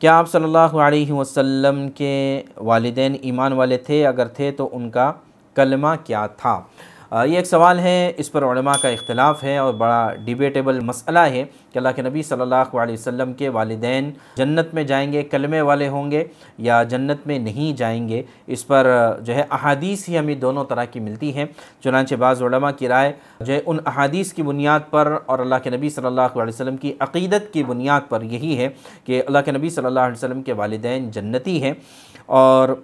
क्या आप सल्लल्लाहु अलैहि वसल्लम के वालदे ईमान वाले थे अगर थे तो उनका कलमा क्या था ये एक सवाल है इस पर का इख्तलाफ है और बड़ा डिबेटेबल मसला है कि अल्लाह के नबी सल्लल्लाहु अलैहि वसल्लम के वालदे जन्नत में जाएंगे कलमे वाले होंगे या जन्नत में नहीं जाएंगे इस पर जो है अहादीस ही हमें दोनों तरह की मिलती हैं चुनानचे बाज़मा की राय जो है उन अहादीस की बुनियाद पर और अल्लाह के नबी सल्लल्लाहु अलैहि वसल्लम की अकीदत की बुनियाद पर यही है कि अल्लाह के नबी सल्ला वसम के वालदे जन्नती हैं और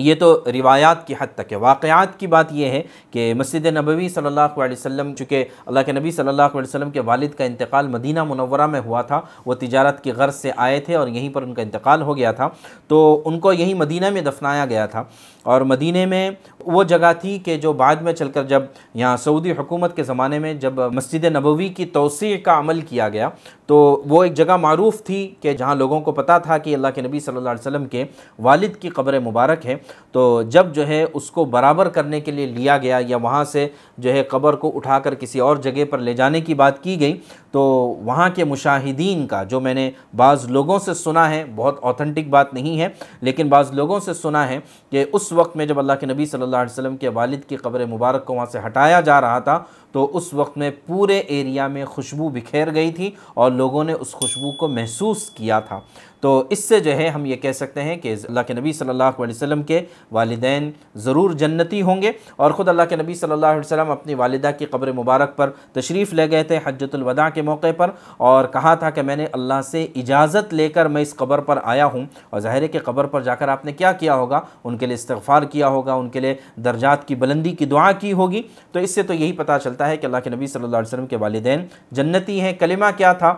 ये तो रिवायात की हद तक है वाक़ात की बात यह है कि मस्जिद नबवी सल्लल्लाहु अलैहि वसल्लम चूँकि अल्लाह के नबी सल्लल्लाहु अलैहि वसल्लम के वालिद का इंतकाल मदीना मुनवरा में हुआ था वो तिजारत की गर्ज से आए थे और यहीं पर उनका इंतकाल हो गया था तो उनको यहीं मदीना में दफनाया गया था और मदीने में वो जगह थी कि जो बाद में चलकर जब यहाँ सऊदी हुकूमत के ज़माने में जब मस्जिद नबवी की तोसी का अमल किया गया तो वो एक जगह मरूफ़ थी कि जहाँ लोगों को पता था कि अल्लाह के नबी सल्लल्लाहु अलैहि वसल्लम के वालिद की कब्र मुबारक है तो जब जो है उसको बराबर करने के लिए लिया गया या वहाँ से जो है कब्र को उठाकर किसी और जगह पर ले जाने की बात की गई तो वहाँ के मुशाहिदीन का जो मैंने बाज़ लोगों से सुना है बहुत ऑथेंटिक बात नहीं है लेकिन बाज़ लोगों से सुना है कि उस वक्त में जब अल्लाह के नबी सल्लल्लाहु अलैहि वसल्लम के वालिद की कब्र मुबारक को वहाँ से हटाया जा रहा था तो उस वक्त में पूरे एरिया में खुशबू बिखेर गई थी और लोगों ने उस खुशबू को महसूस किया था तो इससे जो है हम ये कह सकते हैं कि अल्लाह के नबी सल्लल्लाहु अलैहि वसल्लम के के वालदेन ज़रूर जन्नती होंगे और ख़ुद अल्लाह के नबी सल्लल्लाहु अलैहि वसल्लम अपनी वालदा की कब्र मुबारक पर तशरीफ़ ले गए थे हजतलवदा के मौके पर और कहा था कि मैंने अल्लाह से इजाज़त लेकर मैं इस कब्र पर आया हूँ और ज़ाहिर के कब्र पर जाकर आपने क्या किया होगा उनके लिए इस्तफ़ार किया होगा उनके लिए दर्जात की बुलंदी की दुआ की होगी तो इससे तो यही पता चलता है कि अल्लाह के नबी सल्ला वसलम के वालदे जन्नती हैं कलिमा क्या था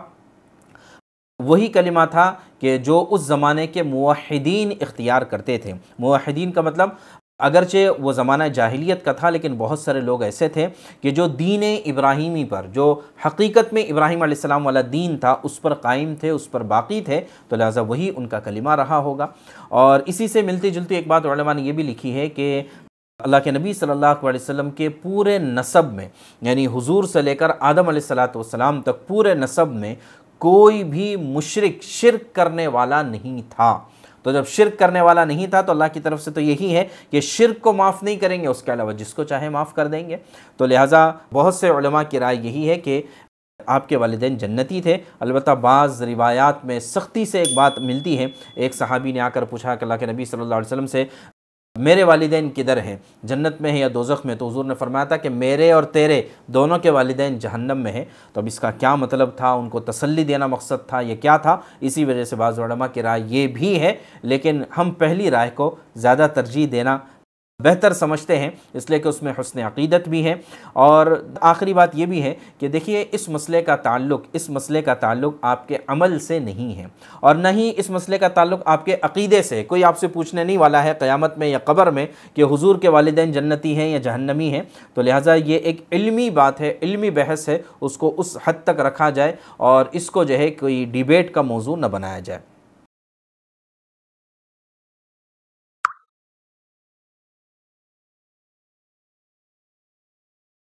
वही कलिमा था कि जो उस ज़माने के मुहिदीन इख्तियार करते थे मुहिदीन का मतलब अगरचे वो ज़माना जाहिलियत का था लेकिन बहुत सारे लोग ऐसे थे कि जो दीन इब्राहिमी पर जो हकीकत में इब्राहिम आसमाम वाला दीन था उस पर कायम थे उस पर बाकी थे तो लिहाजा वही उनका कलिमा रहा होगा और इसी से मिलती जुलती एक बात ने यह भी लिखी है कि अल्लाह के नबी सल्लल्लाहु अलैहि वसल्लम के पूरे नसब में यानी हुजूर से लेकर आदम सलाम तक पूरे नसब में कोई भी मुशरक शिरक करने वाला नहीं था तो जब शिरक करने वाला नहीं था तो अल्लाह की तरफ से तो यही है कि शिरक को माफ़ नहीं करेंगे उसके अलावा जिसको चाहे माफ़ कर देंगे तो लिहाजा बहुत से उलमा की राय यही है कि आपके वालदेन जन्नती थे अलबत् बाज़ रिवायात में सख्ती से एक बात मिलती है एक सहाबी ने आकर पूछा कि अल्लाह के नबी सल्लल्लाहु अलैहि वसल्लम से मेरे वालदेन किधर हैं जन्नत में है या दोजख में तो हजूर ने फरमाया था कि मेरे और तेरे दोनों के वालदेन जहन्नम में हैं तो अब इसका क्या मतलब था उनको तसली देना मकसद था यह क्या था इसी वजह से बाज़ुड़मा की राय ये भी है लेकिन हम पहली राय को ज़्यादा तरजीह देना बेहतर समझते हैं इसलिए कि उसमें हसन अकीदत भी है और आखिरी बात यह भी है कि देखिए इस मसले का ताल्लुक इस मसले का ताल्लुक आपके अमल से नहीं है और न ही इस मसले का ताल्लुक आपके अकीदे से कोई आपसे पूछने नहीं वाला है क़यामत में या कबर में कि हुजूर के वालदे जन्नती हैं या जहन्नमी हैं तो लिहाजा ये एक इल्मी बात है इल्मी बहस है उसको उस हद तक रखा जाए और इसको जो है कोई डिबेट का मौजू न बनाया जाए